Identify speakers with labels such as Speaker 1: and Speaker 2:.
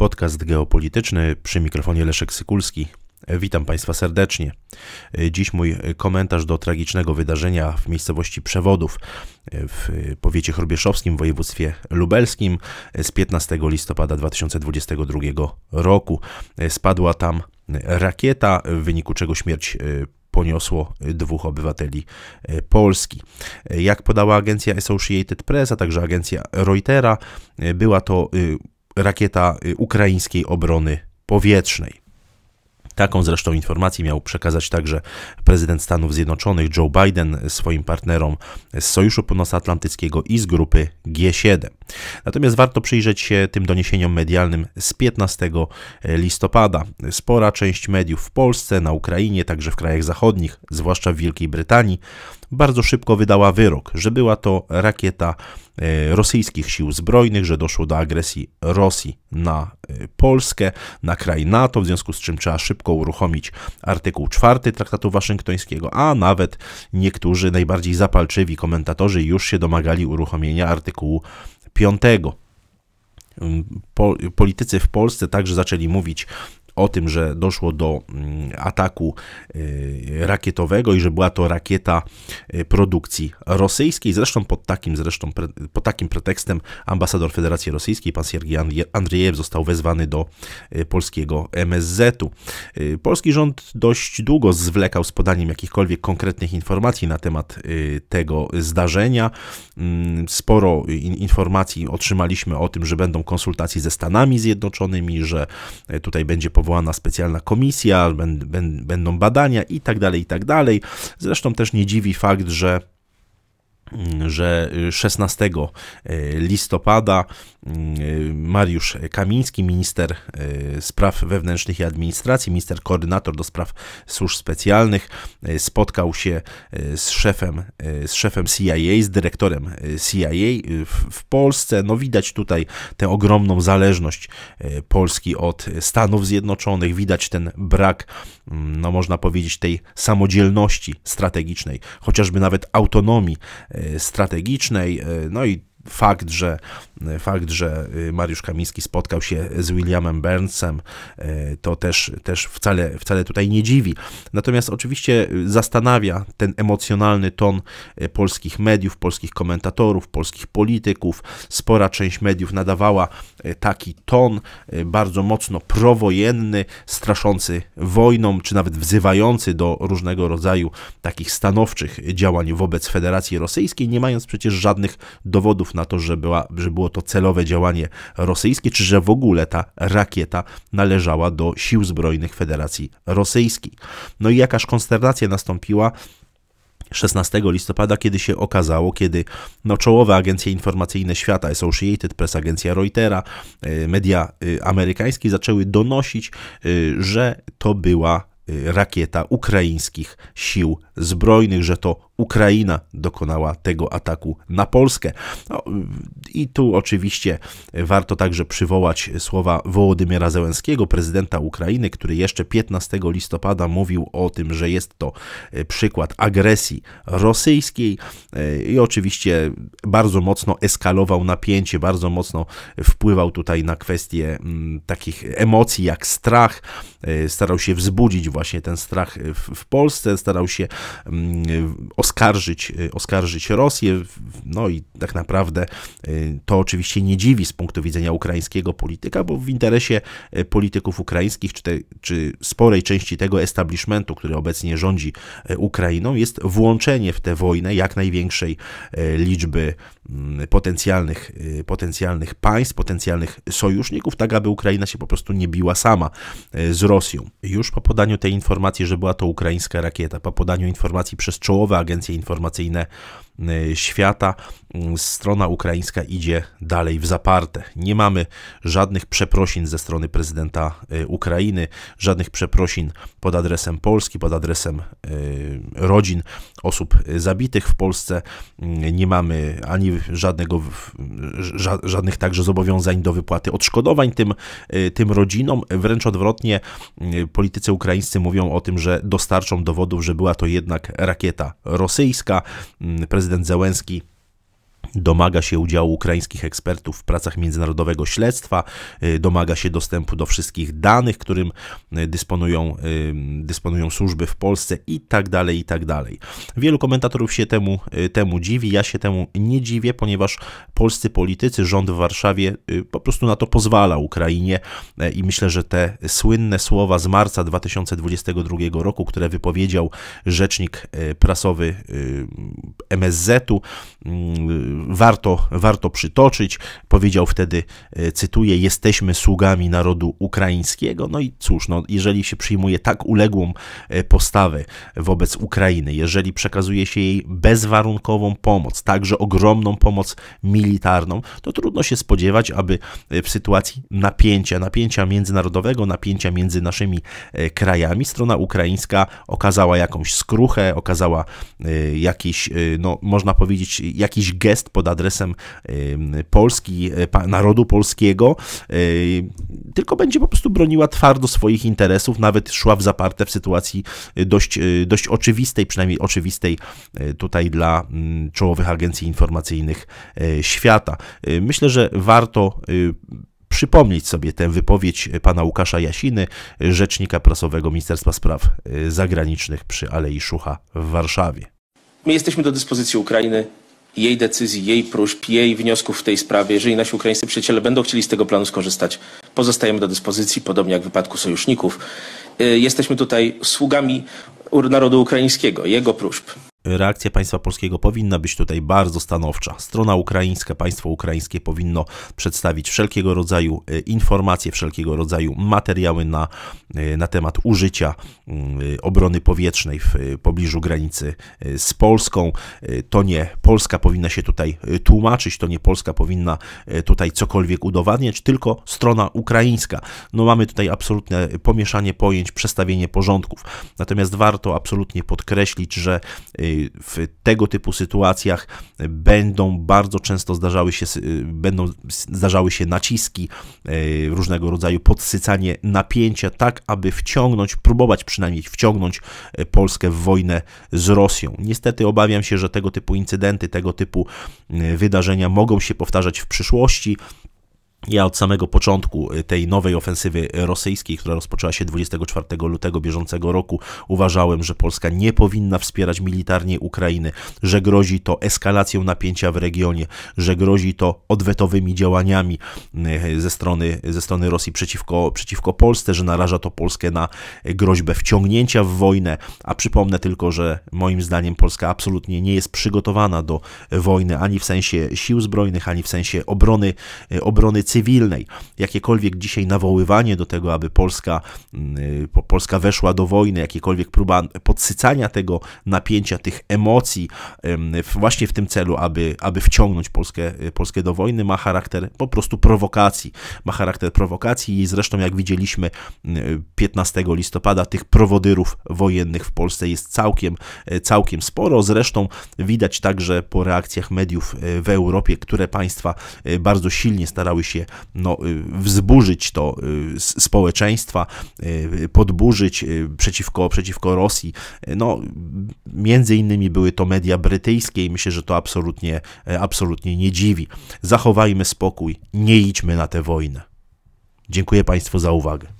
Speaker 1: Podcast geopolityczny przy mikrofonie Leszek Sykulski. Witam Państwa serdecznie. Dziś mój komentarz do tragicznego wydarzenia w miejscowości Przewodów w powiecie chrobieszowskim w województwie lubelskim z 15 listopada 2022 roku. Spadła tam rakieta, w wyniku czego śmierć e, poniosło dwóch obywateli e, Polski. Jak podała agencja Associated Press, a także agencja Reutera, e, była to rakieta y, ukraińskiej obrony powietrznej. Taką zresztą informację miał przekazać także prezydent Stanów Zjednoczonych Joe Biden swoim partnerom z Sojuszu Północnoatlantyckiego i z grupy G7. Natomiast warto przyjrzeć się tym doniesieniom medialnym z 15 e, listopada. Spora część mediów w Polsce, na Ukrainie, także w krajach zachodnich, zwłaszcza w Wielkiej Brytanii, bardzo szybko wydała wyrok, że była to rakieta e, rosyjskich sił zbrojnych, że doszło do agresji Rosji na e, Polskę, na kraj NATO, w związku z czym trzeba szybko uruchomić artykuł 4 Traktatu Waszyngtońskiego, a nawet niektórzy najbardziej zapalczywi komentatorzy już się domagali uruchomienia artykułu 5 politycy w Polsce także zaczęli mówić o tym, że doszło do mm, ataku y, rakietowego i że była to rakieta y, produkcji rosyjskiej. Zresztą pod takim, zresztą, pod takim pretekstem ambasador Federacji Rosyjskiej, pan Siergiej Andrzejew, został wezwany do y, polskiego MSZ-u. Polski rząd dość długo zwlekał z podaniem jakichkolwiek konkretnych informacji na temat tego zdarzenia. Mm, sporo informacji otrzymaliśmy o tym, że będą konsultacje ze Stanami Zjednoczonymi, że tutaj będzie powołany powołana specjalna komisja, będą badania i tak dalej, i tak dalej. Zresztą też nie dziwi fakt, że że 16 y, y, listopada y, Mariusz Kamiński, minister spraw wewnętrznych i administracji, minister koordynator do spraw służb specjalnych, spotkał się z szefem, z szefem CIA, z dyrektorem CIA w, w Polsce. No widać tutaj tę ogromną zależność Polski od Stanów Zjednoczonych, widać ten brak, mm, no można powiedzieć, tej samodzielności strategicznej, chociażby nawet autonomii Y, strategicznej, y, no i fakt, że, fakt, że y, Mariusz Kamiński spotkał się z Williamem Burnsem, y, to też, też wcale, wcale tutaj nie dziwi. Natomiast oczywiście y, zastanawia ten emocjonalny ton polskich mediów, polskich komentatorów, polskich polityków. Spora część mediów nadawała taki ton bardzo mocno prowojenny, straszący wojną, czy nawet wzywający do różnego rodzaju takich stanowczych działań wobec Federacji Rosyjskiej, nie mając przecież żadnych dowodów na na to, że, była, że było to celowe działanie rosyjskie, czy że w ogóle ta rakieta należała do sił zbrojnych Federacji Rosyjskiej. No i jakaż konsternacja nastąpiła. 16 listopada, kiedy się okazało, kiedy no, czołowe agencje informacyjne świata, Associated Press, agencja Reutera, y, media y, amerykańskie zaczęły donosić, y, że to była rakieta ukraińskich sił zbrojnych, że to Ukraina dokonała tego ataku na Polskę. No, I tu oczywiście warto także przywołać słowa Wołodymyra Zełenskiego, prezydenta Ukrainy, który jeszcze 15 listopada mówił o tym, że jest to e, przykład agresji rosyjskiej e, i oczywiście bardzo mocno eskalował napięcie, bardzo mocno wpływał tutaj na kwestie mm, takich emocji jak strach, e, starał się wzbudzić właśnie ten strach w Polsce, starał się oskarżać mm, oskarżyć, y, oskarżyć Rosję. No i tak naprawdę y, to oczywiście nie dziwi z punktu widzenia ukraińskiego polityka, bo w interesie y, polityków ukraińskich, czy, te, czy sporej części tego establishmentu, który obecnie rządzi Ukrainą, jest włączenie w tę wojnę jak największej liczby Mm, potencjalnych, y, potencjalnych państw, potencjalnych sojuszników, tak aby Ukraina się po prostu nie biła sama y, z Rosją. Już po podaniu tej informacji, że była to ukraińska rakieta, po podaniu informacji przez czołowe agencje informacyjne E, świata, mm, strona ukraińska idzie dalej w zaparte. Nie mamy żadnych przeprosin ze strony prezydenta e, Ukrainy, żadnych przeprosin pod adresem Polski, pod adresem e, rodzin osób zabitych w Polsce. Mm, nie mamy ani żadnego, żadnych także zobowiązań do wypłaty odszkodowań tym, tym rodzinom. Wręcz odwrotnie, mm, politycy ukraińscy mówią o tym, że dostarczą dowodów, że była to jednak rakieta rosyjska. Prezydent prezydent Załęski Domaga się udziału ukraińskich ekspertów w pracach międzynarodowego śledztwa, y, domaga się dostępu do wszystkich danych, którym y, dysponują, y, dysponują służby w Polsce i tak dalej, i tak dalej. Wielu komentatorów się temu, temu dziwi, ja się temu nie dziwię, ponieważ polscy politycy, rząd w Warszawie po prostu na to pozwala Ukrainie e, i myślę, że te słynne słowa z marca 2022 roku, które wypowiedział rzecznik e, prasowy MSZ-u, mm, warto, warto przytoczyć. Powiedział wtedy, e, cytuję, jesteśmy sługami narodu ukraińskiego. No i cóż, no, jeżeli się przyjmuje tak uległą e, postawę wobec Ukrainy, jeżeli przekazuje się jej bezwarunkową pomoc, także ogromną pomoc militarną, to trudno się spodziewać, aby e, w sytuacji napięcia, napięcia międzynarodowego, napięcia między naszymi krajami, strona ukraińska okazała jakąś skruchę, okazała jakiś, no, można powiedzieć, jakiś gest pod adresem Polski, e, narodu polskiego, e, tylko będzie po prostu broniła twardo swoich interesów, nawet szła w zaparte w sytuacji e, dość, dość oczywistej, przynajmniej oczywistej tutaj dla mm, czołowych agencji informacyjnych świata. Myślę, że warto przypomnieć sobie tę wypowiedź pana Łukasza Jasiny, rzecznika prasowego Ministerstwa Spraw Zagranicznych przy Alei Szucha w Warszawie. My jesteśmy do dyspozycji Ukrainy jej decyzji, jej próśb, jej wniosków w tej sprawie. Jeżeli nasi ukraińscy przyjaciele będą chcieli z tego planu skorzystać, pozostajemy do dyspozycji, podobnie jak w wypadku sojuszników. Y, jesteśmy tutaj sługami narodu ukraińskiego, jego próśb. Reakcja państwa polskiego powinna być tutaj bardzo stanowcza. Strona ukraińska, państwo ukraińskie powinno przedstawić wszelkiego rodzaju e, informacje, wszelkiego rodzaju materiały na, e, na temat użycia mm, e, obrony powietrznej w pobliżu granicy z Polską. To nie Polska powinna się tutaj tłumaczyć, to nie Polska powinna tutaj cokolwiek udowadniać, tylko strona ukraińska. No mamy tutaj absolutne pomieszanie pojęć, przestawienie porządków. Natomiast warto absolutnie podkreślić, że w tego typu sytuacjach będą bardzo często zdarzały się, będą zdarzały się naciski, e, różnego rodzaju podsycanie napięcia, tak aby wciągnąć, próbować przynajmniej wciągnąć e, Polskę w wojnę z Rosją. Niestety obawiam się, że tego typu incydenty, tego typu e, wydarzenia mogą się powtarzać w przyszłości. Ja od samego początku y, tej nowej ofensywy rosyjskiej, która rozpoczęła się 24 lutego bieżącego roku, uważałem, że Polska nie powinna wspierać militarnie Ukrainy, że grozi to eskalacją napięcia w regionie, że grozi to odwetowymi działaniami y, ze strony, ze strony Rosji przeciwko, przeciwko Polsce, że naraża to Polskę na groźbę wciągnięcia w wojnę. A przypomnę tylko, że moim zdaniem Polska absolutnie nie jest przygotowana do wojny ani w sensie sił zbrojnych, ani w sensie obrony, y, obrony cywilnej. Jakiekolwiek dzisiaj nawoływanie do tego, aby Polska, mm, y, Polska weszła do wojny, jakiekolwiek próba podsycania tego napięcia, tych emocji właśnie w tym celu, aby, aby wciągnąć Polskę, y, Polskę do wojny, ma charakter po prostu prowokacji. Ma charakter prowokacji i zresztą jak widzieliśmy 15 mm, y, listopada tych prowodyrów wojennych w Polsce jest całkiem, całkiem sporo. Zresztą widać także po reakcjach mediów w Europie, które państwa bardzo silnie starały się się no, y, wzburzyć to y, społeczeństwa, y, podburzyć przeciwko, przeciwko Rosji. No, między innymi były to media brytyjskie i myślę, że to absolutnie, e, absolutnie nie dziwi. Zachowajmy spokój, nie idźmy na tę wojnę. Dziękuję Państwu za uwagę.